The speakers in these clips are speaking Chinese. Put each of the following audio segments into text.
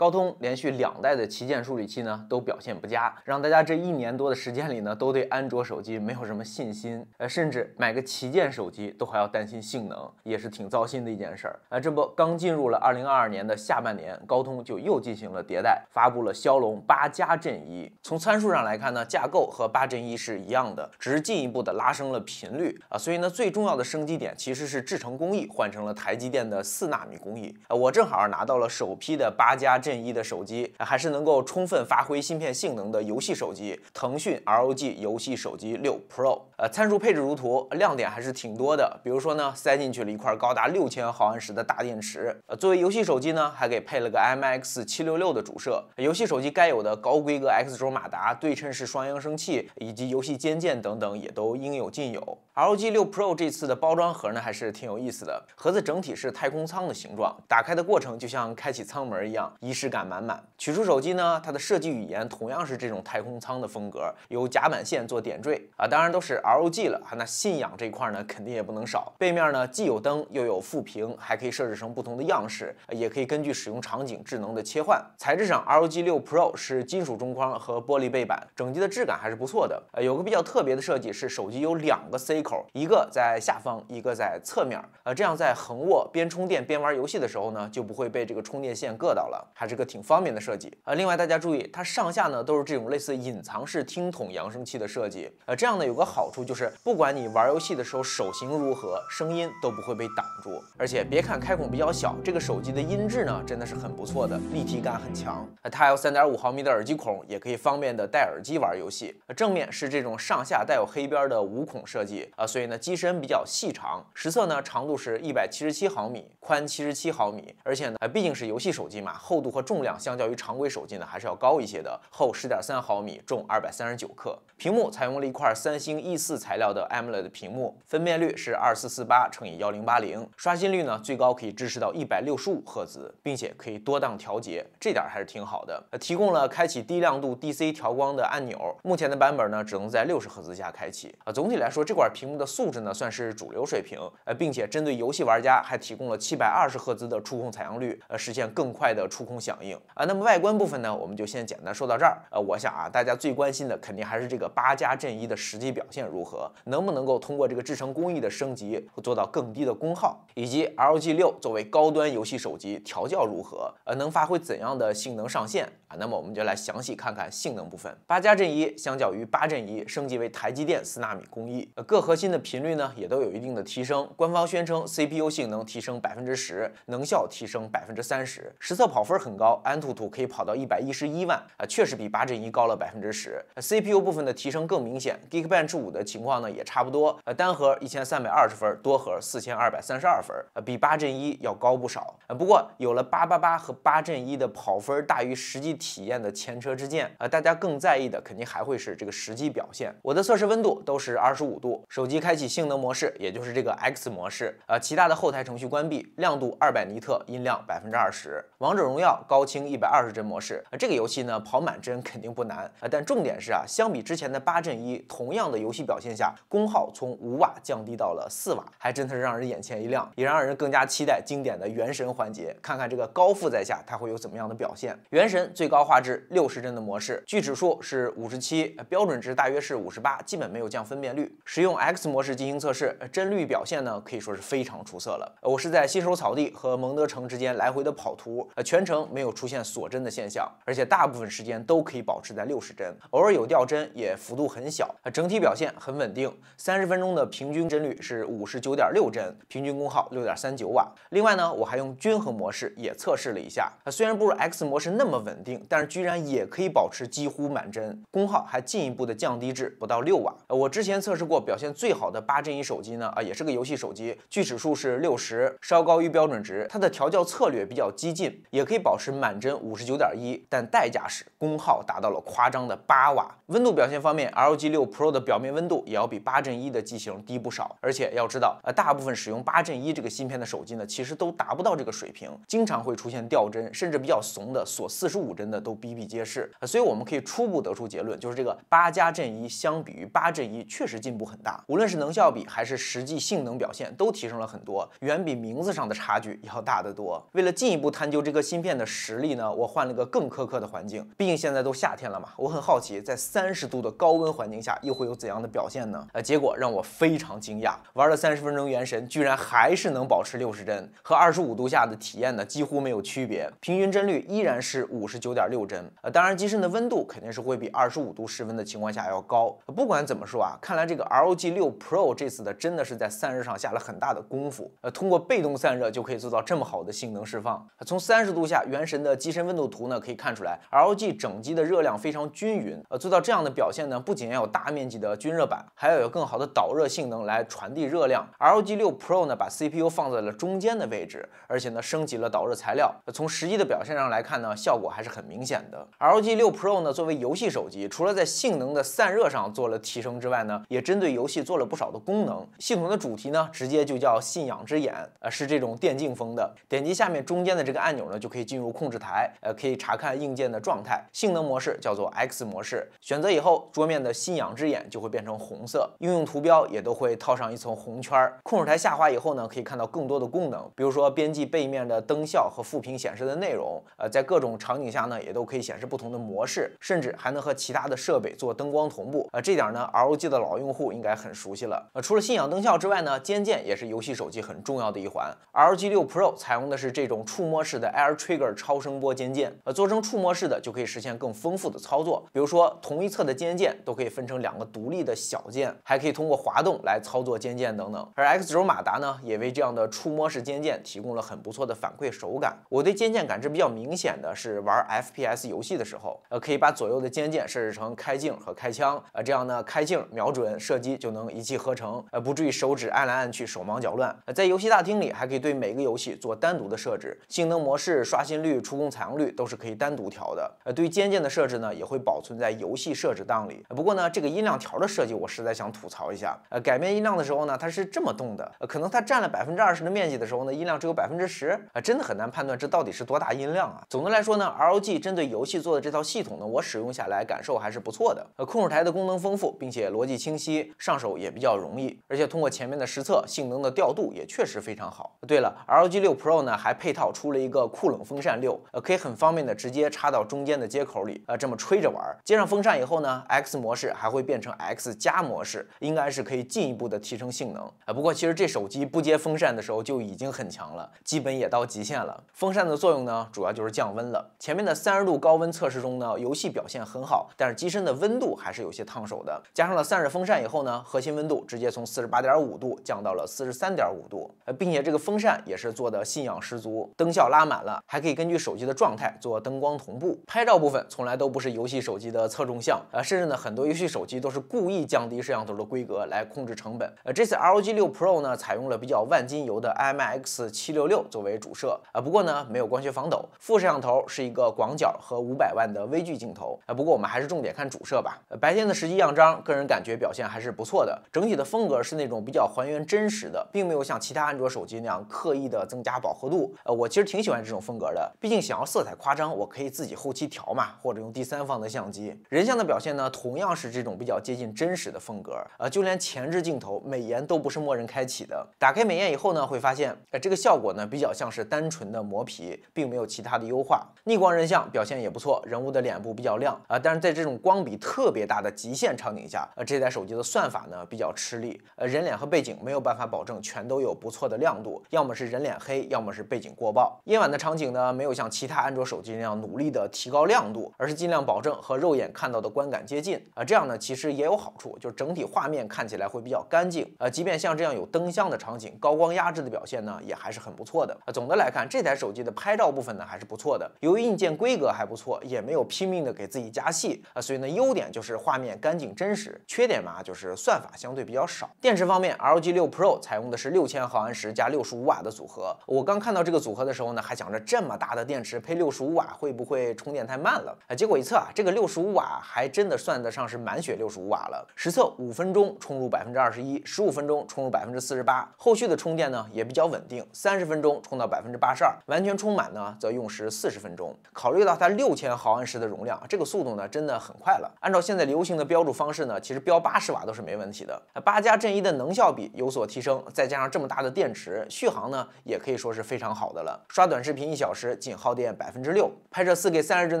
高通连续两代的旗舰处理器呢都表现不佳，让大家这一年多的时间里呢都对安卓手机没有什么信心，呃甚至买个旗舰手机都还要担心性能，也是挺糟心的一件事儿啊。这不，刚进入了二零二二年的下半年，高通就又进行了迭代，发布了骁龙八加阵一。从参数上来看呢，架构和八阵一是一样的，只是进一步的拉升了频率啊。所以呢，最重要的升级点其实是制程工艺换成了台积电的四纳米工艺啊。我正好拿到了首批的八加阵。一的手机还是能够充分发挥芯片性能的游戏手机，腾讯 r o g 游戏手机六 Pro，呃，参数配置如图，亮点还是挺多的。比如说呢，塞进去了一块高达六千毫安时的大电池。呃，作为游戏手机呢，还给配了个 MX 七六六的主摄，游戏手机该有的高规格 X 轴马达、对称式双扬声器以及游戏肩键等等也都应有尽有。r o g 六 Pro 这次的包装盒呢，还是挺有意思的。盒子整体是太空舱的形状，打开的过程就像开启舱门一样。以质感满满，取出手机呢，它的设计语言同样是这种太空舱的风格，有甲板线做点缀啊，当然都是 r o G 了那信仰这一块呢，肯定也不能少。背面呢，既有灯又有副屏，还可以设置成不同的样式，也可以根据使用场景智能的切换。材质上 r o G 六 Pro 是金属中框和玻璃背板，整机的质感还是不错的。呃，有个比较特别的设计是手机有两个 C 口，一个在下方，一个在侧面，呃，这样在横握边充电边玩游戏的时候呢，就不会被这个充电线硌到了。还是个挺方便的设计呃，另外大家注意，它上下呢都是这种类似隐藏式听筒扬声器的设计呃，这样呢有个好处就是，不管你玩游戏的时候手型如何，声音都不会被挡住。而且别看开孔比较小，这个手机的音质呢真的是很不错的，立体感很强。它有三点五毫米的耳机孔，也可以方便的戴耳机玩游戏。正面是这种上下带有黑边的五孔设计啊，所以呢机身比较细长，实测呢长度是一百七十七毫米，宽七十七毫米，而且呢毕竟是游戏手机嘛，厚度。和重量相较于常规手机呢还是要高一些的，厚十点三毫米，重二百三十九克。屏幕采用了一块三星 E 四材料的 AMOLED 屏幕，分辨率是二四四八乘以幺零八零，刷新率呢最高可以支持到一百六十五赫兹，并且可以多档调节，这点还是挺好的。提供了开启低亮度 DC 调光的按钮，目前的版本呢只能在六十赫兹下开启啊。总体来说，这块屏幕的素质呢算是主流水平，呃，并且针对游戏玩家还提供了七百二十赫兹的触控采样率，呃，实现更快的触控。响应啊，那么外观部分呢，我们就先简单说到这儿。呃，我想啊，大家最关心的肯定还是这个八加阵一的实际表现如何，能不能够通过这个制程工艺的升级做到更低的功耗，以及 LG 六作为高端游戏手机调教如何，呃，能发挥怎样的性能上限啊？那么我们就来详细看看性能部分。八加阵一相较于八阵一升级为台积电四纳米工艺，呃，各核心的频率呢也都有一定的提升。官方宣称 CPU 性能提升百分之十，能效提升百分之三十。实测跑分很。很高，安兔兔可以跑到一百一十一万啊，确实比八阵一高了百分之十。CPU 部分的提升更明显，Geekbench 五的情况呢也差不多。呃，单核一千三百二十分，多核四千二百三十二分，呃，比八阵一要高不少。呃，不过有了八八八和八阵一的跑分大于实际体验的前车之鉴，呃，大家更在意的肯定还会是这个实际表现。我的测试温度都是二十五度，手机开启性能模式，也就是这个 X 模式，呃，其他的后台程序关闭，亮度二百尼特，音量百分之二十，王者荣耀。高清一百二十帧模式，这个游戏呢跑满帧肯定不难啊，但重点是啊，相比之前的八帧一，同样的游戏表现下，功耗从五瓦降低到了四瓦，还真的是让人眼前一亮，也让人更加期待经典的《原神》环节，看看这个高负载下它会有怎么样的表现。《原神》最高画质六十帧的模式，锯齿数是五十七，标准值大约是五十八，基本没有降分辨率。使用 X 模式进行测试，帧率表现呢可以说是非常出色了。我是在新手草地和蒙德城之间来回的跑图，呃，全程。没有出现锁帧的现象，而且大部分时间都可以保持在六十帧，偶尔有掉帧也幅度很小，整体表现很稳定。三十分钟的平均帧率是五十九点六帧，平均功耗六点三九瓦。另外呢，我还用均衡模式也测试了一下，虽然不如 X 模式那么稳定，但是居然也可以保持几乎满帧，功耗还进一步的降低至不到六瓦。我之前测试过表现最好的八 g 一手机呢，啊也是个游戏手机，锯齿数是六十，稍高于标准值。它的调教策略比较激进，也可以保。是满帧五十九点一，但代价是功耗达到了夸张的八瓦。温度表现方面，LG 六 Pro 的表面温度也要比八阵一的机型低不少。而且要知道，呃，大部分使用八阵一这个芯片的手机呢，其实都达不到这个水平，经常会出现掉帧，甚至比较怂的锁四十五帧的都比比皆是。所以我们可以初步得出结论，就是这个八加阵一相比于八阵一确实进步很大，无论是能效比还是实际性能表现都提升了很多，远比名字上的差距要大得多。为了进一步探究这个芯片的。实力呢？我换了个更苛刻的环境，毕竟现在都夏天了嘛。我很好奇，在三十度的高温环境下又会有怎样的表现呢？呃，结果让我非常惊讶，玩了三十分钟《原神》，居然还是能保持六十帧，和二十五度下的体验呢几乎没有区别，平均帧率依然是五十九点六帧。呃，当然机身的温度肯定是会比二十五度室温的情况下要高。不管怎么说啊，看来这个 ROG 六 Pro 这次的真的是在散热上下了很大的功夫。呃，通过被动散热就可以做到这么好的性能释放。从三十度下。原神的机身温度图呢，可以看出来，LG 整机的热量非常均匀。呃，做到这样的表现呢，不仅要有大面积的均热板，还要有更好的导热性能来传递热量。LG 六 Pro 呢，把 CPU 放在了中间的位置，而且呢，升级了导热材料。从实际的表现上来看呢，效果还是很明显的。LG 六 Pro 呢，作为游戏手机，除了在性能的散热上做了提升之外呢，也针对游戏做了不少的功能。系统的主题呢，直接就叫信仰之眼，呃，是这种电竞风的。点击下面中间的这个按钮呢，就可以进。进入控制台，呃，可以查看硬件的状态。性能模式叫做 X 模式，选择以后，桌面的信仰之眼就会变成红色，应用图标也都会套上一层红圈。控制台下滑以后呢，可以看到更多的功能，比如说编辑背面的灯效和副屏显示的内容。呃，在各种场景下呢，也都可以显示不同的模式，甚至还能和其他的设备做灯光同步。呃，这点呢 r o g 的老用户应该很熟悉了。呃，除了信仰灯效之外呢，肩键也是游戏手机很重要的一环。r o g 六 Pro 采用的是这种触摸式的 Air Trigger。超声波肩键，呃，做成触摸式的就可以实现更丰富的操作，比如说同一侧的肩键都可以分成两个独立的小键，还可以通过滑动来操作肩键等等。而 X 轴马达呢，也为这样的触摸式肩键提供了很不错的反馈手感。我对肩键感知比较明显的是玩 FPS 游戏的时候，呃，可以把左右的肩键设置成开镜和开枪，呃，这样呢，开镜瞄准射击就能一气呵成，呃，不至于手指按来按去手忙脚乱。在游戏大厅里，还可以对每个游戏做单独的设置，性能模式刷新。率、触控采样率都是可以单独调的。呃，对于肩键的设置呢，也会保存在游戏设置档里。不过呢，这个音量条的设计我实在想吐槽一下。呃，改变音量的时候呢，它是这么动的。呃，可能它占了百分之二十的面积的时候呢，音量只有百分之十。啊，真的很难判断这到底是多大音量啊。总的来说呢 r o g 针对游戏做的这套系统呢，我使用下来感受还是不错的。呃，控制台的功能丰富，并且逻辑清晰，上手也比较容易。而且通过前面的实测，性能的调度也确实非常好。对了 r o g 六 Pro 呢还配套出了一个酷冷风扇。六呃可以很方便的直接插到中间的接口里，呃这么吹着玩。接上风扇以后呢，X 模式还会变成 X 加模式，应该是可以进一步的提升性能啊。不过其实这手机不接风扇的时候就已经很强了，基本也到极限了。风扇的作用呢，主要就是降温了。前面的三十度高温测试中呢，游戏表现很好，但是机身的温度还是有些烫手的。加上了散热风扇以后呢，核心温度直接从四十八点五度降到了四十三点五度，呃并且这个风扇也是做的信仰十足，灯效拉满了，还可以。根据手机的状态做灯光同步，拍照部分从来都不是游戏手机的侧重项啊，甚至呢很多游戏手机都是故意降低摄像头的规格来控制成本。呃，这次 r o G 六 Pro 呢采用了比较万金油的 IMX 七六六作为主摄啊，不过呢没有光学防抖，副摄像头是一个广角和五百万的微距镜头啊。不过我们还是重点看主摄吧。白天的实际样张，个人感觉表现还是不错的，整体的风格是那种比较还原真实的，并没有像其他安卓手机那样刻意的增加饱和度。呃，我其实挺喜欢这种风格的。毕竟想要色彩夸张，我可以自己后期调嘛，或者用第三方的相机。人像的表现呢，同样是这种比较接近真实的风格。呃，就连前置镜头美颜都不是默认开启的。打开美颜以后呢，会发现，呃，这个效果呢，比较像是单纯的磨皮，并没有其他的优化。逆光人像表现也不错，人物的脸部比较亮。啊，但是在这种光比特别大的极限场景下，呃，这台手机的算法呢比较吃力，呃，人脸和背景没有办法保证全都有不错的亮度，要么是人脸黑，要么是背景过曝。夜晚的场景呢？没有像其他安卓手机那样努力的提高亮度，而是尽量保证和肉眼看到的观感接近啊，这样呢其实也有好处，就是整体画面看起来会比较干净啊，即便像这样有灯箱的场景，高光压制的表现呢也还是很不错的啊。总的来看，这台手机的拍照部分呢还是不错的，由于硬件规格还不错，也没有拼命的给自己加戏啊，所以呢优点就是画面干净真实，缺点嘛就是算法相对比较少。电池方面，LG 6 Pro 采用的是六千毫安时加六十五瓦的组合，我刚看到这个组合的时候呢还想着这么大。大的电池配六十五瓦会不会充电太慢了？啊，结果一测啊，这个六十五瓦还真的算得上是满血六十五瓦了。实测五分钟充入百分之二十一，十五分钟充入百分之四十八，后续的充电呢也比较稳定，三十分钟充到百分之八十二，完全充满呢则用时四十分钟。考虑到它六千毫安时的容量，这个速度呢真的很快了。按照现在流行的标注方式呢，其实标八十瓦都是没问题的。八加正一的能效比有所提升，再加上这么大的电池，续航呢也可以说是非常好的了。刷短视频一小时。仅耗电百分之六，拍摄四 K 三十帧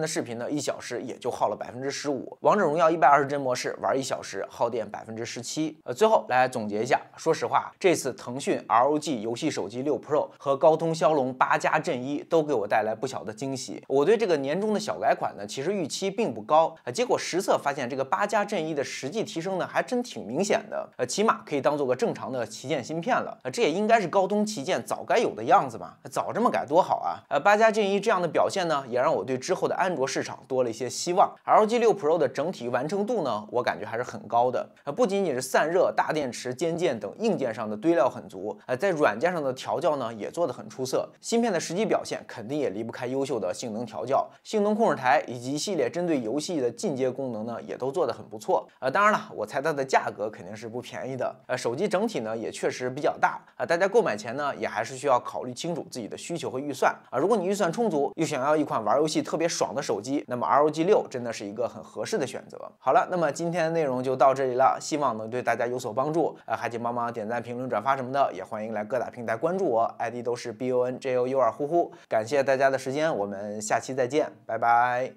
的视频呢，一小时也就耗了百分之十五。王者荣耀一百二十帧模式玩一小时，耗电百分之十七。呃，最后来总结一下，说实话，这次腾讯 ROG 游戏手机六 Pro 和高通骁龙八加 z 一都给我带来不小的惊喜。我对这个年终的小改款呢，其实预期并不高啊，结果实测发现这个八加 z 一的实际提升呢，还真挺明显的。呃，起码可以当做个正常的旗舰芯片了。呃，这也应该是高通旗舰早该有的样子嘛，早这么改多好啊！呃八。佳境一这样的表现呢，也让我对之后的安卓市场多了一些希望。LG 六 Pro 的整体完成度呢，我感觉还是很高的。不仅仅是散热、大电池、肩键等硬件上的堆料很足，呃，在软件上的调教呢也做得很出色。芯片的实际表现肯定也离不开优秀的性能调教，性能控制台以及一系列针对游戏的进阶功能呢，也都做得很不错。呃，当然了，我猜它的价格肯定是不便宜的。呃，手机整体呢也确实比较大。啊，大家购买前呢也还是需要考虑清楚自己的需求和预算。啊，如果你预算充足又想要一款玩游戏特别爽的手机，那么 ROG 六真的是一个很合适的选择。好了，那么今天的内容就到这里了，希望能对大家有所帮助。呃，还请帮忙点赞、评论、转发什么的，也欢迎来各大平台关注我，ID 都是 B O N J O U R 呼呼。感谢大家的时间，我们下期再见，拜拜。